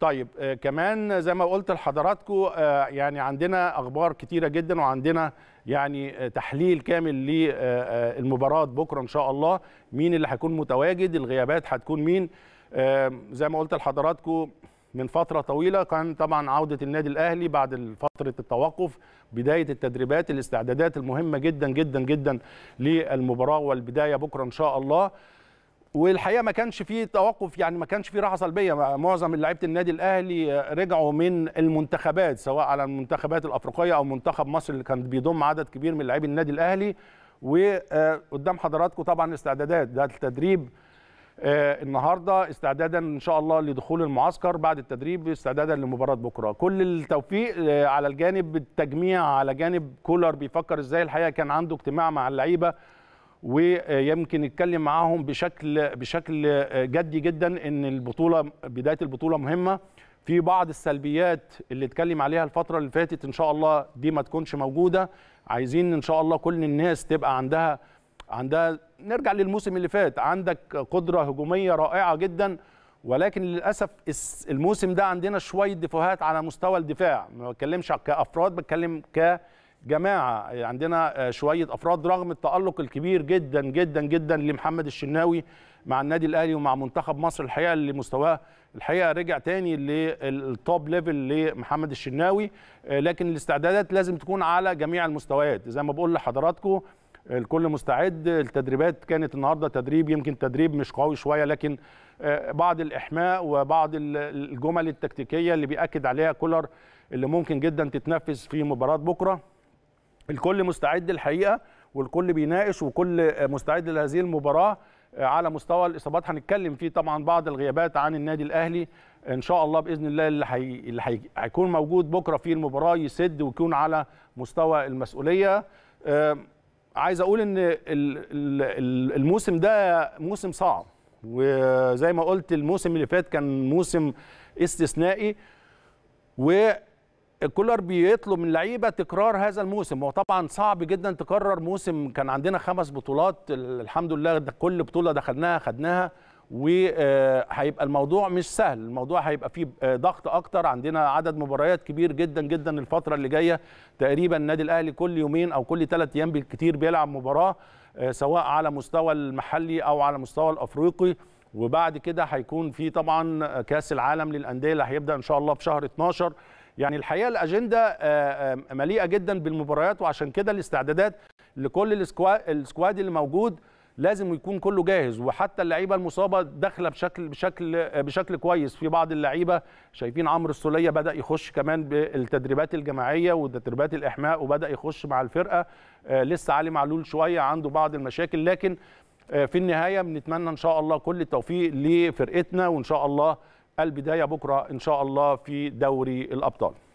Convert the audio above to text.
طيب آه، كمان زي ما قلت لحضراتكم آه، يعني عندنا اخبار كتيره جدا وعندنا يعني آه، تحليل كامل للمباراه بكره ان شاء الله مين اللي هيكون متواجد الغيابات هتكون مين زي ما قلت لحضراتكم من فتره طويله كان طبعا عوده النادي الاهلي بعد فتره التوقف بدايه التدريبات الاستعدادات المهمه جدا جدا جدا للمباراه والبدايه بكره ان شاء الله والحقيقه ما كانش فيه توقف يعني ما كانش فيه راحه سلبيه معظم لعيبه النادي الاهلي رجعوا من المنتخبات سواء على المنتخبات الافريقيه او منتخب مصر اللي كان بيضم عدد كبير من لاعبي النادي الاهلي وقدام آه، حضراتكم طبعا استعدادات ده التدريب آه، النهارده استعدادا ان شاء الله لدخول المعسكر بعد التدريب استعدادا لمباراه بكره كل التوفيق آه، على الجانب التجميع على جانب كولر بيفكر ازاي الحقيقه كان عنده اجتماع مع اللعيبه ويمكن نتكلم معاهم بشكل بشكل جدي جدا ان البطوله بدايه البطوله مهمه في بعض السلبيات اللي اتكلم عليها الفتره اللي فاتت ان شاء الله دي ما تكونش موجوده عايزين ان شاء الله كل الناس تبقى عندها عندها نرجع للموسم اللي فات عندك قدره هجوميه رائعه جدا ولكن للاسف الموسم ده عندنا شويه دفوهات على مستوى الدفاع ما بتكلمش كافراد بتكلم ك جماعه عندنا آه، شويه افراد رغم التالق الكبير جدا جدا جدا لمحمد الشناوي مع النادي الاهلي ومع منتخب مصر الحقيقه اللي مستواه الحقيقه رجع تاني للتوب ليفل لمحمد الشناوي آه، لكن الاستعدادات لازم تكون على جميع المستويات زي ما بقول لحضراتكم الكل مستعد التدريبات كانت النهارده تدريب يمكن تدريب مش قوي شويه لكن آه، بعض الاحماء وبعض الجمل التكتيكيه اللي بياكد عليها كولر اللي ممكن جدا تتنفذ في مباراه بكره الكل مستعد الحقيقه والكل بيناقش وكل مستعد لهذه المباراه على مستوى الاصابات هنتكلم فيه طبعا بعض الغيابات عن النادي الاهلي ان شاء الله باذن الله اللي حي... اللي حي... هيكون موجود بكره في المباراه يسد ويكون على مستوى المسؤوليه آه، عايز اقول ان الموسم ده موسم صعب وزي ما قلت الموسم اللي فات كان موسم استثنائي و كولر بيطلب من اللعيبه تكرار هذا الموسم هو طبعا صعب جدا تكرر موسم كان عندنا خمس بطولات الحمد لله كل بطوله دخلناها خدناها وهيبقى آه، الموضوع مش سهل الموضوع هيبقى فيه ضغط اكتر عندنا عدد مباريات كبير جدا جدا الفتره اللي جايه تقريبا النادي الاهلي كل يومين او كل ثلاث ايام بالكثير بيلعب مباراه آه، سواء على مستوى المحلي او على مستوى الافريقي وبعد كده هيكون في طبعا كاس العالم للانديه اللي هيبدا ان شاء الله في شهر 12 يعني الحقيقه الاجنده آه، آه، مليئه جدا بالمباريات وعشان كده الاستعدادات لكل السكواد اللي موجود لازم يكون كله جاهز وحتى اللعيبه المصابه داخله بشكل بشكل آه، بشكل كويس في بعض اللعيبه شايفين عمرو السوليه بدا يخش كمان بالتدريبات الجماعيه وتدريبات الاحماء وبدا يخش مع الفرقه لسه علي معلول شويه عنده بعض المشاكل لكن في النهايه بنتمنى ان شاء الله كل التوفيق لفرقتنا وان شاء الله البدايه بكره ان شاء الله في دوري الابطال